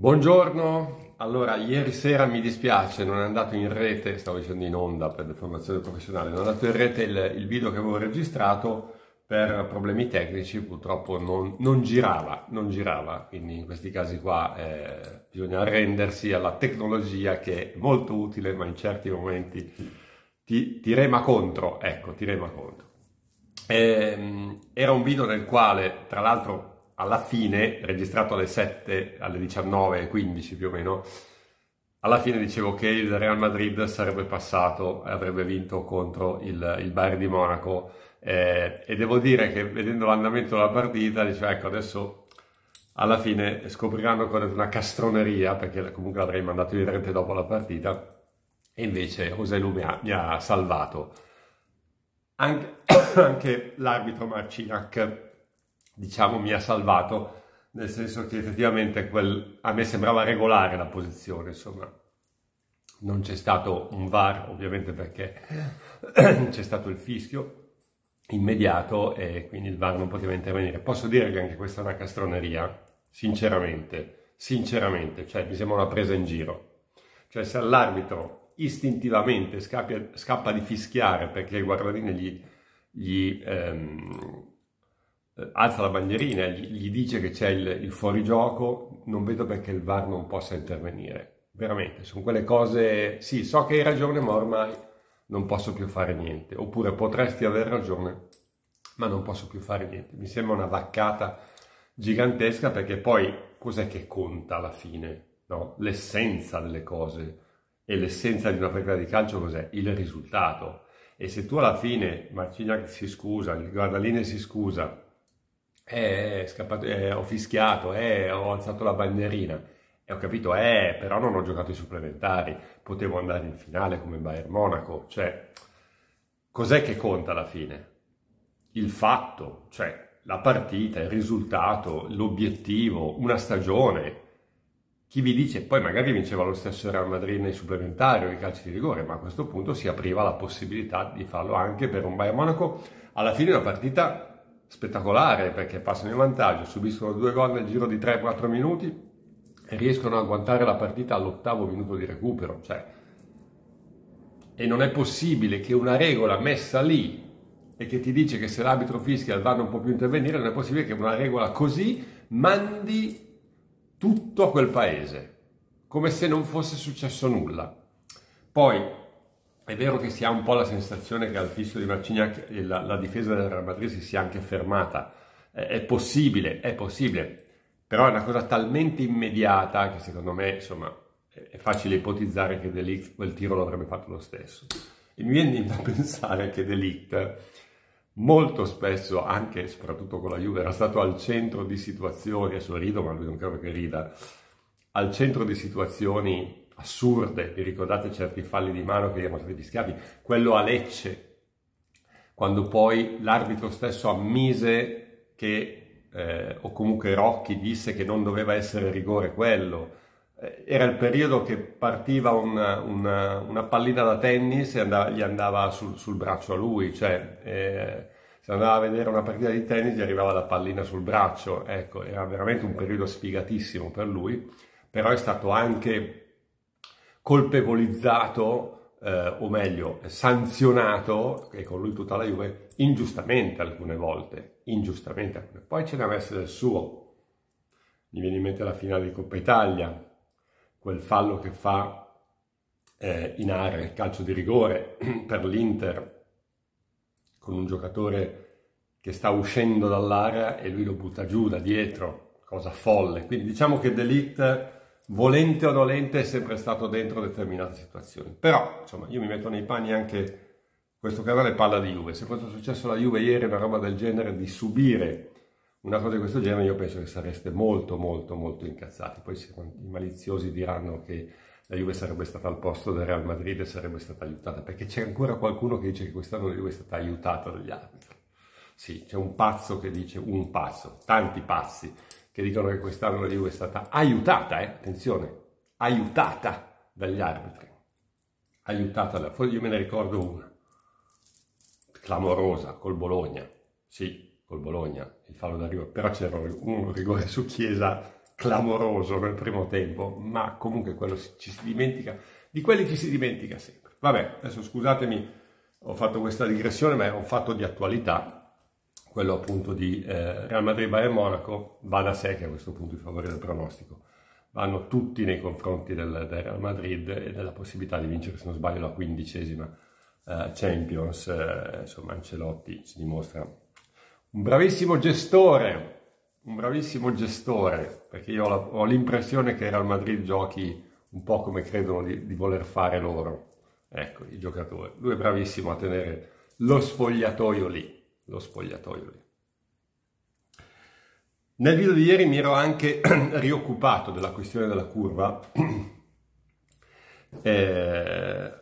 Buongiorno, allora ieri sera mi dispiace non è andato in rete, stavo dicendo in onda per deformazione professionale, non è andato in rete il, il video che avevo registrato per problemi tecnici purtroppo non, non, girava, non girava, quindi in questi casi qua eh, bisogna arrendersi alla tecnologia che è molto utile ma in certi momenti ti, ti rema contro, ecco, ti rema contro. E, ehm, era un video nel quale tra l'altro alla fine, registrato alle 7, alle 19.15 più o meno, alla fine dicevo che il Real Madrid sarebbe passato e avrebbe vinto contro il, il Bayern di Monaco eh, e devo dire che vedendo l'andamento della partita dicevo ecco adesso alla fine scopriranno che una castroneria perché comunque l'avrei mandato direttamente dopo la partita e invece Oselu mi ha, mi ha salvato. Anche, anche l'arbitro Marcinac diciamo, mi ha salvato, nel senso che effettivamente quel, a me sembrava regolare la posizione, insomma. Non c'è stato un VAR, ovviamente perché c'è stato il fischio immediato e quindi il VAR non poteva intervenire. Posso dire che anche questa è una castroneria? Sinceramente, sinceramente, cioè mi sembra una presa in giro. Cioè se all'arbitro istintivamente scappa, scappa, di fischiare perché i guardiani gli, gli ehm, eh, alza la bandierina, gli, gli dice che c'è il, il, fuorigioco, non vedo perché il VAR non possa intervenire. Veramente, sono quelle cose, sì, so che hai ragione, ma ormai non posso più fare niente. Oppure potresti aver ragione, ma non posso più fare niente. Mi sembra una vaccata gigantesca perché poi cos'è che conta alla fine? No? L'essenza delle cose e l'essenza di una partita di calcio cos'è? Il risultato. E se tu alla fine Marcignac si scusa, il guardaline si scusa, eh, eh scappato, eh, ho fischiato, eh, ho alzato la bandierina. E ho capito, eh, però non ho giocato i supplementari, potevo andare in finale come Bayern Monaco. Cioè, cos'è che conta alla fine? Il fatto, cioè la partita, il risultato, l'obiettivo, una stagione. Chi vi dice, poi magari vinceva lo stesso Real Madrid nei supplementari o nei calci di rigore, ma a questo punto si apriva la possibilità di farlo anche per un Bayern Monaco. Alla fine una partita spettacolare perché passano in vantaggio, subiscono due gol nel giro di 3-4 minuti e riescono a guantare la partita all'ottavo minuto di recupero. Cioè, e non è possibile che una regola messa lì e che ti dice che se l'arbitro fischia il vanno non può più intervenire, non è possibile che una regola così mandi tutto a quel paese, come se non fosse successo nulla. Poi è vero che si ha un po' la sensazione che al fisso di Marcignac la, la difesa della Real Madrid si sia anche fermata. È, è possibile, è possibile, però è una cosa talmente immediata che secondo me, insomma, è facile ipotizzare che Delict quel tiro l'avrebbe fatto lo stesso. E mi viene da pensare che Delict molto spesso, anche e soprattutto con la Juve, era stato al centro di situazioni, adesso rido ma lui non credo che rida, al centro di situazioni assurde, vi ricordate certi falli di mano che erano stati fischiati, quello a Lecce, quando poi l'arbitro stesso ammise che, eh, o comunque Rocchi disse che non doveva essere rigore quello, eh, era il periodo che partiva una, una, una pallina da tennis e andava, gli andava sul, sul, braccio a lui, cioè eh, se andava a vedere una partita di tennis gli arrivava la pallina sul braccio, ecco, era veramente un periodo sfigatissimo per lui, però è stato anche colpevolizzato, eh, o meglio, sanzionato, e con lui tutta la Juve, ingiustamente alcune volte, ingiustamente Poi ce ne ha messe del suo. Mi viene in mente la finale di Coppa Italia, quel fallo che fa eh, in area, il calcio di rigore per l'Inter, con un giocatore che sta uscendo dall'area e lui lo butta giù da dietro, cosa folle. Quindi diciamo che Delict volente o nolente è sempre stato dentro determinate situazioni. Però, insomma, io mi metto nei panni anche questo canale parla di Juve. Se fosse successo alla Juve ieri una roba del genere, di subire una cosa di questo genere, io penso che sareste molto, molto, molto incazzati. Poi i maliziosi diranno che la Juve sarebbe stata al posto del Real Madrid e sarebbe stata aiutata, perché c'è ancora qualcuno che dice che quest'anno la Juve è stata aiutata dagli altri. Sì, c'è un pazzo che dice un pazzo, tanti pazzi che dicono che quest'anno la Juve è stata aiutata, eh? attenzione, aiutata dagli arbitri, aiutata, da, io me ne ricordo una, clamorosa, col Bologna, sì, col Bologna, il fallo d'arrivo, però c'era un rigore su Chiesa clamoroso nel primo tempo, ma comunque quello ci si dimentica, di quelli ci si dimentica sempre. Vabbè, adesso scusatemi, ho fatto questa digressione, ma è un fatto di attualità, quello appunto di eh, Real Madrid Bayern Monaco va da sé che a questo punto il favore del pronostico vanno tutti nei confronti del, del, Real Madrid e della possibilità di vincere se non sbaglio la quindicesima eh, Champions eh, insomma Ancelotti ci dimostra un bravissimo gestore un bravissimo gestore perché io ho, la, ho l'impressione che Real Madrid giochi un po' come credono di, di voler fare loro ecco il giocatore. lui è bravissimo a tenere lo sfogliatoio lì lo spogliatoio lì. Nel video di ieri mi ero anche rioccupato della questione della curva eh,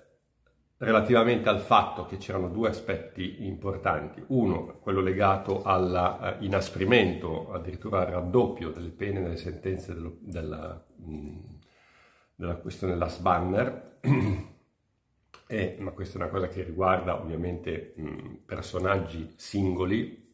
relativamente al fatto che c'erano due aspetti importanti. Uno, quello legato all'inasprimento, eh, addirittura al raddoppio delle pene nelle sentenze dello, della, mh, mm, della questione della Sbanner, e, eh, ma questa è una cosa che riguarda ovviamente mh, mm, personaggi singoli,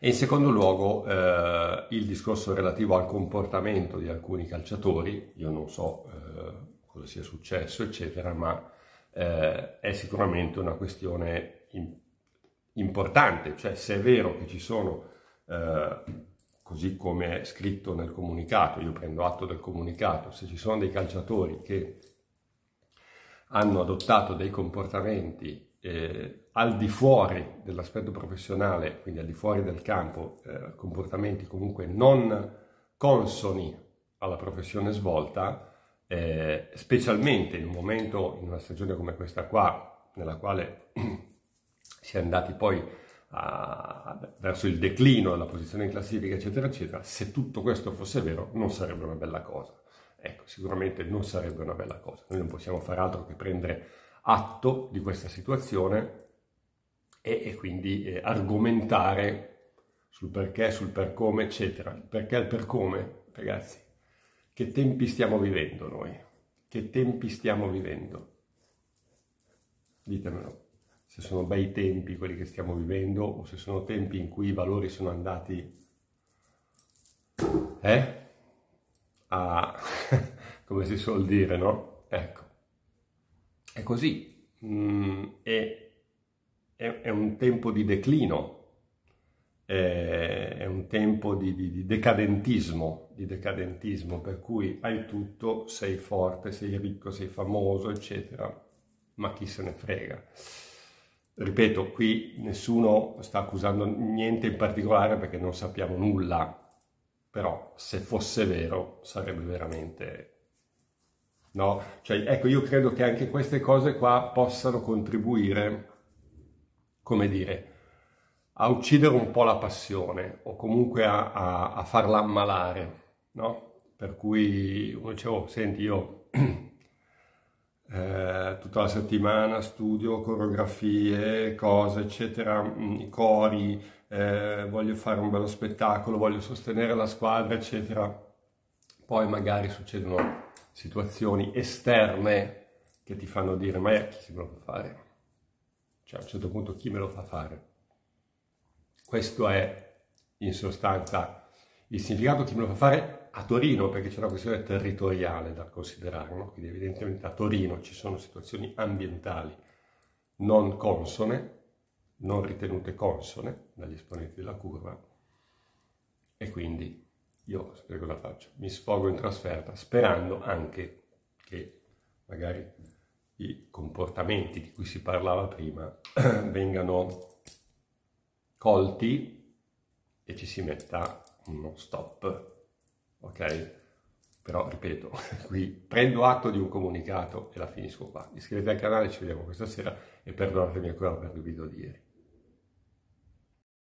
e in secondo luogo eh, il discorso relativo al comportamento di alcuni calciatori, io non so eh, cosa sia successo, eccetera, ma eh, è sicuramente una questione in, importante, cioè se è vero che ci sono, eh, così come è scritto nel comunicato, io prendo atto del comunicato, se ci sono dei calciatori che hanno adottato dei comportamenti eh, al di fuori dell'aspetto professionale, quindi al di fuori del campo, eh, comportamenti comunque non consoni alla professione svolta, eh, specialmente in un momento, in una stagione come questa qua, nella quale si è andati poi a, verso il declino della posizione in classifica, eccetera, eccetera, se tutto questo fosse vero non sarebbe una bella cosa. Ecco, sicuramente non sarebbe una bella cosa. Noi non possiamo fare altro che prendere atto di questa situazione e, e quindi eh, argomentare sul perché, sul per come, eccetera. Il perché e per come, ragazzi, che tempi stiamo vivendo noi? Che tempi stiamo vivendo? Ditemelo, se sono bei tempi quelli che stiamo vivendo o se sono tempi in cui i valori sono andati eh? a come si suol dire, no? Ecco, è così, mm, è, è, è, un tempo di declino, è, è un tempo di, di, di, decadentismo, di decadentismo, per cui hai tutto, sei forte, sei ricco, sei famoso, eccetera, ma chi se ne frega. Ripeto, qui nessuno sta accusando niente in particolare perché non sappiamo nulla, però se fosse vero sarebbe veramente No? Cioè, ecco, io credo che anche queste cose qua possano contribuire, come dire, a uccidere un po' la passione o comunque a, a, a farla ammalare, no? Per cui uno dice, oh, senti, io eh, tutta la settimana studio coreografie, cose, eccetera, mm, i cori, eh, voglio fare un bello spettacolo, voglio sostenere la squadra, eccetera. Poi magari succedono situazioni esterne che ti fanno dire ma è, chi me lo fa fare? Cioè a un certo punto chi me lo fa fare? Questo è in sostanza il significato chi me lo fa fare a Torino, perché c'è una questione territoriale da considerare, no? quindi evidentemente a Torino ci sono situazioni ambientali non consone, non ritenute consone dagli esponenti della curva, e quindi io sapete cosa faccio? Mi sfogo in trasferta sperando anche che magari i comportamenti di cui si parlava prima vengano colti e ci si metta uno stop, ok? Però ripeto, qui prendo atto di un comunicato e la finisco qua. Iscrivetevi al canale, ci vediamo questa sera e perdonatemi ancora per il video di ieri.